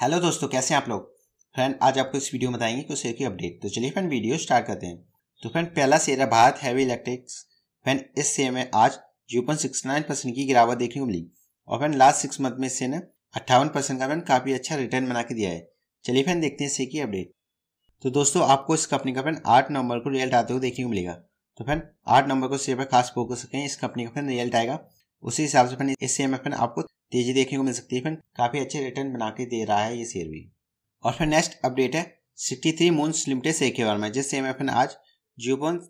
hello दोस्तों कैसे हैं आप लोग फ्रेंड आज आपको इस वीडियो में बताएंगे कुछ शेयर की अपडेट तो चलिए फ्रेंड वीडियो स्टार्ट करते हैं तो फ्रेंड पहला शेयर है भारत हैवी इलेक्ट्रिक्स फ्रेंड इस शेयर में आज zero point six nine percent की गिरावट देखने को मिली और फ्रेंड लास्ट सिक्स मंथ में इससे ने अट्ठावन परसेंट का फ्रेंड काफ़ी अच्छा रिटर्न बना के दिया है चलिए फ्रेंड देखते हैं शेयर की अपडेट तो दोस्तों आपको इस कंपनी का फ्रेंड आठ नवंबर को रिजल्ट आते हुए देखने को मिलेगा तो फ्रेंड आठ नंबर को शेयर पर खास फोकस करें इस कंपनी का फ्रेंड रिजल्ट आएगा उसी हिसाब से फ्रेंड इस शेयर में फ्रेंड आपको तेजी देखने को मिल सकती है फ्रेंड काफ़ी अच्छे रिटर्न बना के दे रहा है ये शेयर भी और फिर नेक्स्ट अपडेट है sixty three moons limited share के बारे में जिस शेयर में फ्रेंड आज zero point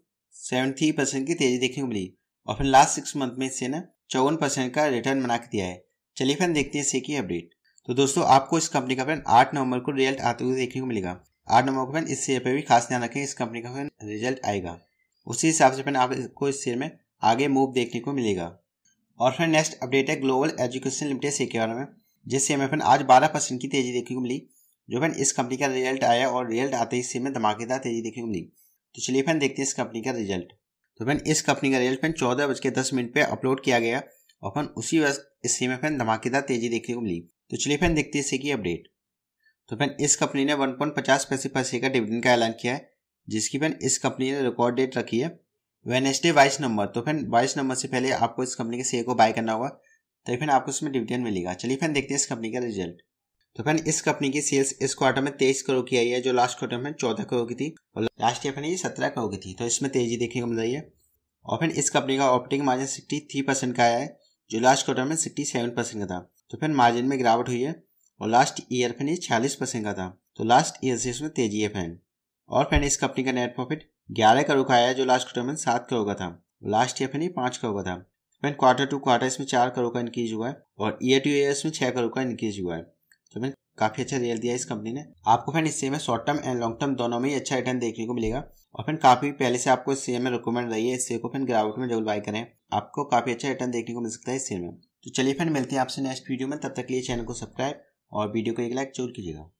seven three percent की तेजी देखने को मिली और फिर लास्ट सिक्स मंथ में इससे ना चौवन परसेंट का रिटर्न बना के दिया है चलिए फ्रेंड देखते हैं शेयर की अपडेट तो दोस्तों आपको इस कंपनी का फ्रेंड आठ नवंबर को रिजल्ट आते हुए देखने को मिलेगा आठ नवंबर को फ्रेंड इस शेयर पर भी खास ध्यान रखें इस कंपनी का फ्रेंड रिजल्ट आएगा उसी हिसाब से फ्रेंड आपको इस शेयर में आगे मूव देखने को मिलेगा और फिर नेक्स्ट अपडेट है ग्लोबल एजुकेशन लिमिटेड से के बारे में जिससे हमें फिर आज बारह परसेंट की तेजी देखने को मिली जो फिर इस कंपनी का रिजल्ट आया और रिजल्ट आते ही से में धमाकेदार तेजी देखने को मिली तो चलिए फिर देखते हैं इस कंपनी का रिजल्ट तो फिर इस कंपनी का रिजल्ट फिर चौदह बज के दस मिनट पर अपलोड किया गया और फिर उसी वक्त इससे में फिर धमाकेदार तेजी देखने को मिली तो चलिए फिर देखते हैं इसे की अपडेट तो फिर इस कंपनी ने वन पॉइंट पचास पैसे पैसे का डिविडेंड का ऐलान किया है जिसकी फिर इस कंपनी ने रिकॉर्ड डेट रखी है वेनेसडे बाईस नंबर तो फिर बाईस नंबर से पहले आपको इस कंपनी के शेयर को बाय करना होगा तो फिर आपको इसमें डिविडेंड मिलेगा चलिए फिर देखते हैं इस कंपनी का रिजल्ट तो फिर इस कंपनी की सेल्स इस क्वार्टर में तेईस करोड़ की आई है जो लास्ट क्वार्टर में चौदह करोड़ की थी और लास्ट ईयर फिर ये सत्रह करोड़ की थी तो इसमें तेजी देखने को मिल रही है और फिर इस कंपनी का operating margin sixty three percent का आया है जो लास्ट क्वार्टर में सिक्सटी सेवन परसेंट का था तो फिर मार्जिन में गिरावट हुई है और लास्ट ईयर फिर ये छियालीस परसेंट का था तो लास्ट ईयर से इसमें तेजी है फैन और फिर इस कंपनी का नेट प्रॉफिट ग्यारह का रुख आया जो लास्ट क्वार्टर में सात का होगा था लास्ट ईयर फिर पाँच का होगा था फिर क्वार्टर टू क्वार्टर इसमें चार करोड़ का इंक्रीज हुआ है और ईयर टू ईयर इसमें छः करोड़ का इंक्रीज हुआ है तो फिर काफ़ी अच्छा रिजल्ट दिया इस कंपनी ने आपको फिर इस में short term and long term दोनों में ही अच्छा रिटर्न देखने को मिलेगा और फिर काफ़ी पहले से आपको इस शेयर में रिकमेंड रही है इस शेयर को फिर गिरावट में जरूर बाय करें आपको काफ़ी अच्छा रिटर्न देखने को मिल सकता है इस शेयर में तो चलिए फिर मिलते हैं आपसे नेक्स्ट वीडियो में तब तक के लिए चैनल को सब्सक्राइब और वीडियो को एक लाइक जरूर कीजिएगा